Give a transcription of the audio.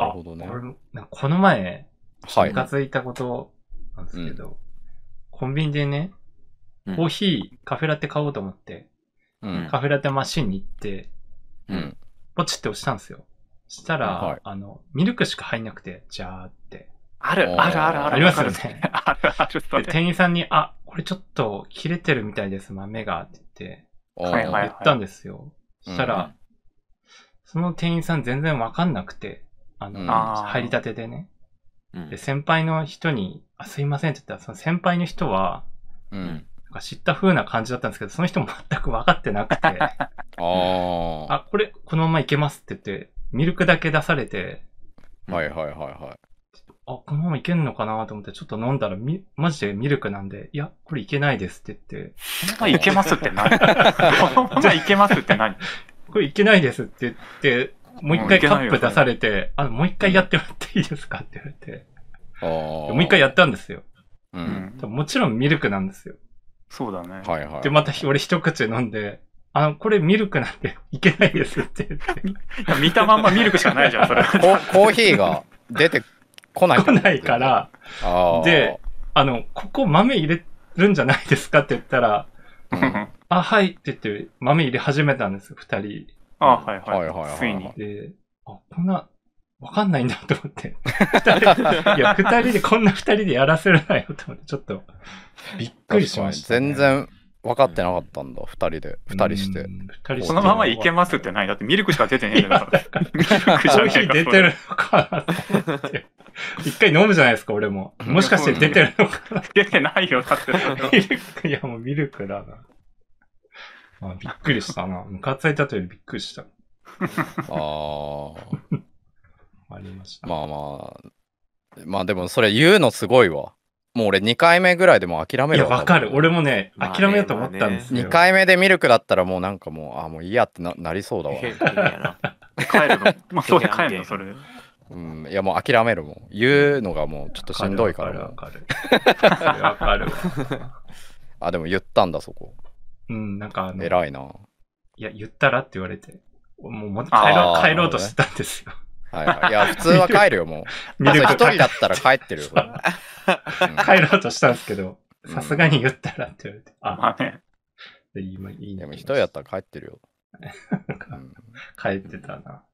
なるほどね。この前、はい。ムカついたことなんですけど、うん、コンビニでね、コーヒー、カフェラテ買おうと思って、うん、カフェラテマシンに行って、うん、ポチって押したんですよ。したら、はい、あの、ミルクしか入んなくて、じゃーって。ある、あるあるある。ありますよね。あるある、で、店員さんに、あ、これちょっと切れてるみたいです、豆が、って言って、言ったんですよ。したら、その店員さん全然わかんなくて、あの、うん、入りたてでね。で、先輩の人に、あ、すいませんって言ったら、その先輩の人は、うん。なんか知った風な感じだったんですけど、その人も全く分かってなくて。ああ。これ、このままいけますって言って、ミルクだけ出されて。はいはいはいはい。あ、このままいけんのかなと思って、ちょっと飲んだら、み、マジでミルクなんで、いや、これいけないですって言って。このままいけますって何 このままいけますって何これいけないですって言って、もう一回カップ出されて、あ、もう一回やってもらっていいですかって言われて。ああ。もう一回やったんですよ。うん。もちろんミルクなんですよ。そうだね。はいはい。で、また俺一口飲んで、あの、これミルクなんていけないですって言って。見たまんまミルクしかないじゃん、それ。コーヒーが出てこない来ないから。ああ。で、あの、ここ豆入れるんじゃないですかって言ったら、うん、あ、はいって言って豆入れ始めたんですよ、二人。あはいはい。はいはいはい、はいはいついに。で、あ、こんな、わかんないんだと思って。いや、二人で、こんな二人でやらせるなよと思って、ちょっと、びっくりしました、ね、全然分かってなかったんだ、二人で、二人して。このままいけますってないだってミルクしか出てねえんだから。ミルクじゃねえか。出てるのかっ一回飲むじゃないですか、俺も。もしかして出てるのか 出てないよ、だって。ミルク、いやもうミルクだな。あびっくりしたな。ムカついたというよりびっくりした。あありました。あ、まあまあ。まあでもそれ言うのすごいわ。もう俺2回目ぐらいでもう諦めいるや、わかる。俺もね、諦めようと思ったんですよ。2回目でミルクだったらもうなんかもう、ああ、もういいやってななりそうだわ。帰るの。まあ、そうね、帰るの、それ。うん、いやもう諦めるもん。言うのがもうちょっとしんどいからわかる。わかるわかる あ、でも言ったんだそこ。うん、なんかあの。偉いな。いや、言ったらって言われて、もうも帰ろう、帰ろうとしてたんですよ。はいはい、いや、普通は帰るよ、もう。ミ ル一人だったら帰ってるよ、帰ろうとしたんですけど、さすがに言ったらって言われて。あ、まあね。で、今、いいでも一人だったら帰ってるよ。帰ってたな。